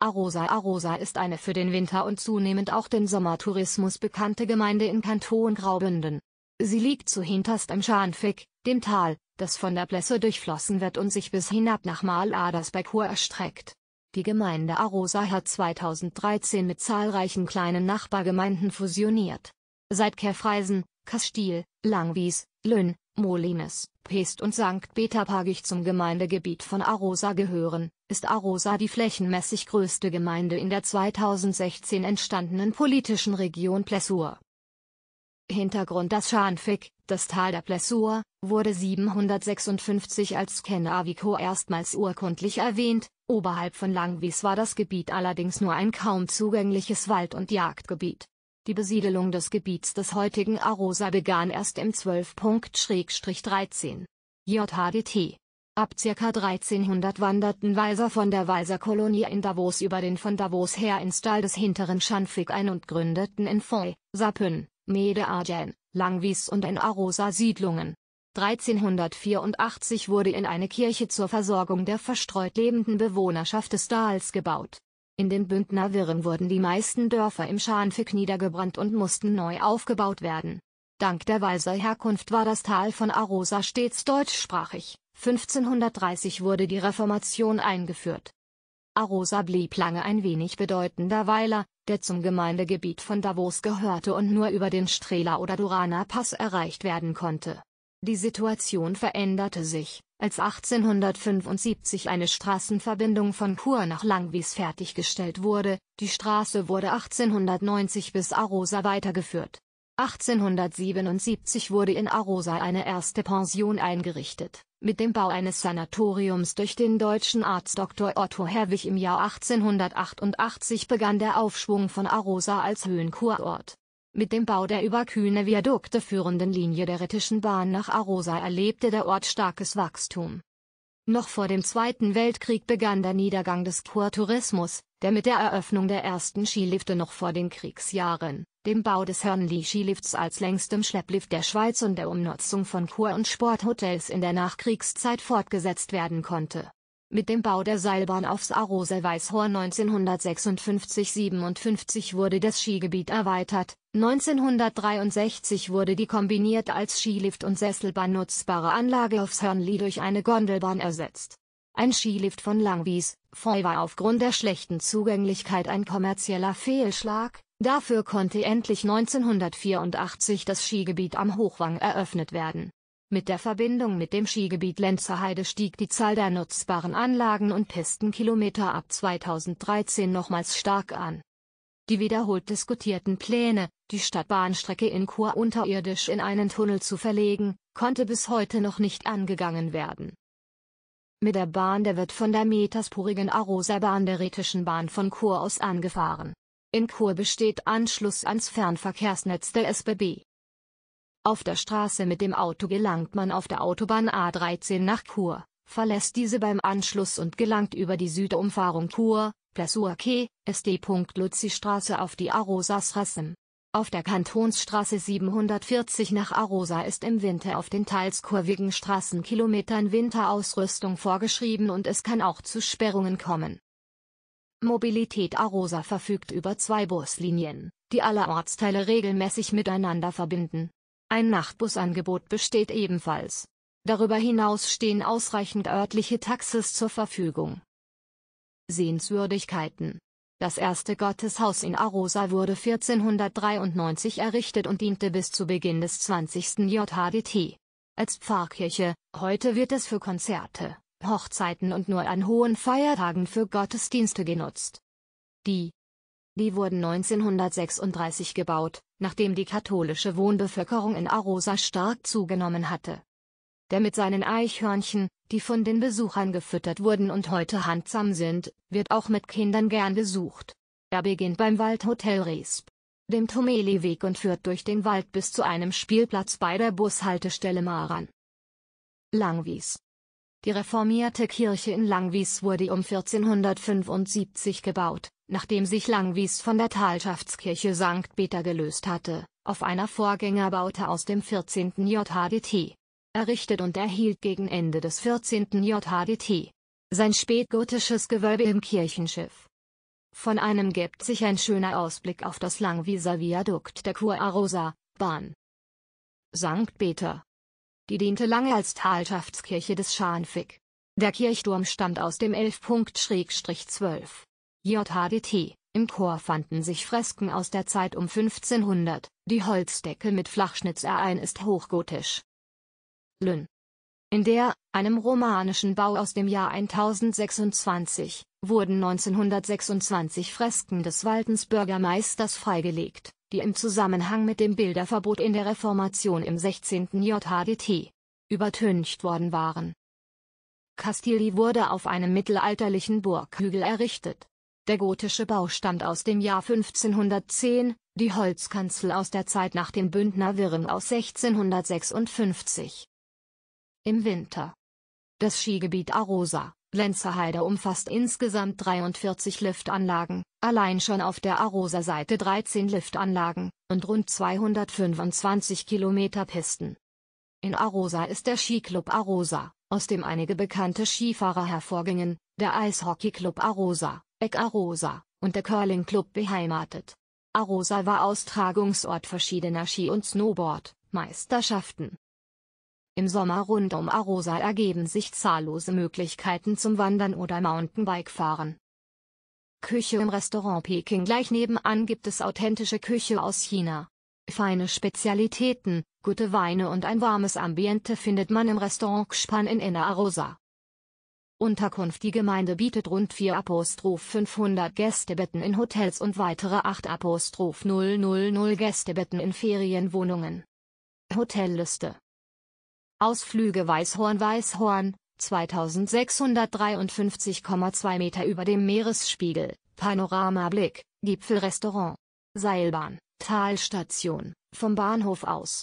Arosa Arosa ist eine für den Winter und zunehmend auch den Sommertourismus bekannte Gemeinde in Kanton Graubünden. Sie liegt zu hinterst im Scharnfick, dem Tal, das von der Plesse durchflossen wird und sich bis hinab nach Maladersbeck-Hur erstreckt. Die Gemeinde Arosa hat 2013 mit zahlreichen kleinen Nachbargemeinden fusioniert. Seit Kerfreisen, Kastil, Langwies, Lünn, Molines, Pest und St. Peterpagich zum Gemeindegebiet von Arosa gehören, ist Arosa die flächenmäßig größte Gemeinde in der 2016 entstandenen politischen Region Plessur. Hintergrund Das Schanfig, das Tal der Plessur, wurde 756 als Skenavico erstmals urkundlich erwähnt, oberhalb von Langwies war das Gebiet allerdings nur ein kaum zugängliches Wald- und Jagdgebiet. Die Besiedelung des Gebiets des heutigen Arosa begann erst im 12.-13. JHDT. Ab ca. 1300 wanderten Weiser von der Weiser Kolonie in Davos über den von Davos her ins Tal des hinteren Schanfig ein und gründeten in Foy, Sapön, Mede Argen, Langwies und in Arosa Siedlungen. 1384 wurde in eine Kirche zur Versorgung der verstreut lebenden Bewohnerschaft des Dals gebaut in den Bündner Wirren wurden die meisten Dörfer im Scharnfick niedergebrannt und mussten neu aufgebaut werden. Dank der Walser Herkunft war das Tal von Arosa stets deutschsprachig. 1530 wurde die Reformation eingeführt. Arosa blieb lange ein wenig bedeutender Weiler, der zum Gemeindegebiet von Davos gehörte und nur über den Strehler oder Duraner Pass erreicht werden konnte. Die Situation veränderte sich, als 1875 eine Straßenverbindung von Chur nach Langwies fertiggestellt wurde, die Straße wurde 1890 bis Arosa weitergeführt. 1877 wurde in Arosa eine erste Pension eingerichtet, mit dem Bau eines Sanatoriums durch den deutschen Arzt Dr. Otto Herwig im Jahr 1888 begann der Aufschwung von Arosa als Höhenkurort. Mit dem Bau der über Kühne Viadukte führenden Linie der Rittischen Bahn nach Arosa erlebte der Ort starkes Wachstum. Noch vor dem Zweiten Weltkrieg begann der Niedergang des Kurtourismus, der mit der Eröffnung der ersten Skilifte noch vor den Kriegsjahren, dem Bau des Hörnli-Skilifts als längstem Schlepplift der Schweiz und der Umnutzung von Kur- und Sporthotels in der Nachkriegszeit fortgesetzt werden konnte. Mit dem Bau der Seilbahn aufs Aroser weißhorn 1956-57 wurde das Skigebiet erweitert, 1963 wurde die kombiniert als Skilift und Sesselbahn nutzbare Anlage aufs Hörnli durch eine Gondelbahn ersetzt. Ein Skilift von Langwies, Feu war aufgrund der schlechten Zugänglichkeit ein kommerzieller Fehlschlag, dafür konnte endlich 1984 das Skigebiet am Hochwang eröffnet werden. Mit der Verbindung mit dem Skigebiet Lenzerheide stieg die Zahl der nutzbaren Anlagen und Pistenkilometer ab 2013 nochmals stark an. Die wiederholt diskutierten Pläne, die Stadtbahnstrecke in Chur unterirdisch in einen Tunnel zu verlegen, konnte bis heute noch nicht angegangen werden. Mit der Bahn der wird von der meterspurigen Arosa Bahn der Rätischen Bahn von Chur aus angefahren. In Chur besteht Anschluss ans Fernverkehrsnetz der SBB. Auf der Straße mit dem Auto gelangt man auf der Autobahn A13 nach Chur, verlässt diese beim Anschluss und gelangt über die Südumfahrung Chur, Plasuake, SD.Luzi-Straße auf die Arosa-Straßen. Auf der Kantonsstraße 740 nach Arosa ist im Winter auf den teils kurvigen Straßenkilometern Winterausrüstung vorgeschrieben und es kann auch zu Sperrungen kommen. Mobilität Arosa verfügt über zwei Buslinien, die alle Ortsteile regelmäßig miteinander verbinden. Ein Nachtbusangebot besteht ebenfalls. Darüber hinaus stehen ausreichend örtliche Taxis zur Verfügung. Sehenswürdigkeiten Das erste Gotteshaus in Arosa wurde 1493 errichtet und diente bis zu Beginn des 20. JHDT. Als Pfarrkirche, heute wird es für Konzerte, Hochzeiten und nur an hohen Feiertagen für Gottesdienste genutzt. Die die wurden 1936 gebaut, nachdem die katholische Wohnbevölkerung in Arosa stark zugenommen hatte. Der mit seinen Eichhörnchen, die von den Besuchern gefüttert wurden und heute handsam sind, wird auch mit Kindern gern besucht. Er beginnt beim Waldhotel Resp, dem Tomeli-Weg und führt durch den Wald bis zu einem Spielplatz bei der Bushaltestelle Maran. Langwies die reformierte Kirche in Langwies wurde um 1475 gebaut, nachdem sich Langwies von der Talschaftskirche St. Peter gelöst hatte, auf einer Vorgängerbaute aus dem 14. JHDT. Errichtet und erhielt gegen Ende des 14. JHDT sein spätgotisches Gewölbe im Kirchenschiff. Von einem gibt sich ein schöner Ausblick auf das Langwieser Viadukt der Kur Arosa, Bahn. St. Peter die diente lange als Talschaftskirche des Schanfig. Der Kirchturm stammt aus dem 11.-12. JHDT. Im Chor fanden sich Fresken aus der Zeit um 1500, die Holzdecke mit Flachschnitzereien ist hochgotisch. Lünn. In der, einem romanischen Bau aus dem Jahr 1026, wurden 1926 Fresken des Waldensbürgermeisters freigelegt die im Zusammenhang mit dem Bilderverbot in der Reformation im 16. JHDT übertüncht worden waren. Castilli wurde auf einem mittelalterlichen Burghügel errichtet. Der gotische Bau stammt aus dem Jahr 1510, die Holzkanzel aus der Zeit nach dem Bündner Wirren aus 1656. Im Winter. Das Skigebiet Arosa Lenzerheide umfasst insgesamt 43 Liftanlagen, allein schon auf der Arosa Seite 13 Liftanlagen und rund 225 Kilometer Pisten. In Arosa ist der Skiclub Arosa, aus dem einige bekannte Skifahrer hervorgingen, der Eishockeyclub Arosa, Eck Arosa und der Curling Club beheimatet. Arosa war Austragungsort verschiedener Ski- und Snowboard-Meisterschaften im Sommer rund um Arosa ergeben sich zahllose Möglichkeiten zum Wandern oder Mountainbike-Fahren. Küche im Restaurant Peking gleich nebenan gibt es authentische Küche aus China. Feine Spezialitäten, gute Weine und ein warmes Ambiente findet man im Restaurant Gspan in Inner Arosa. Unterkunft Die Gemeinde bietet rund 4 500 Gästebetten in Hotels und weitere 8 000 Gästebetten in Ferienwohnungen. Hotelliste Ausflüge Weißhorn-Weißhorn, 2653,2 Meter über dem Meeresspiegel, Panoramablick, Gipfelrestaurant, Seilbahn, Talstation, vom Bahnhof aus,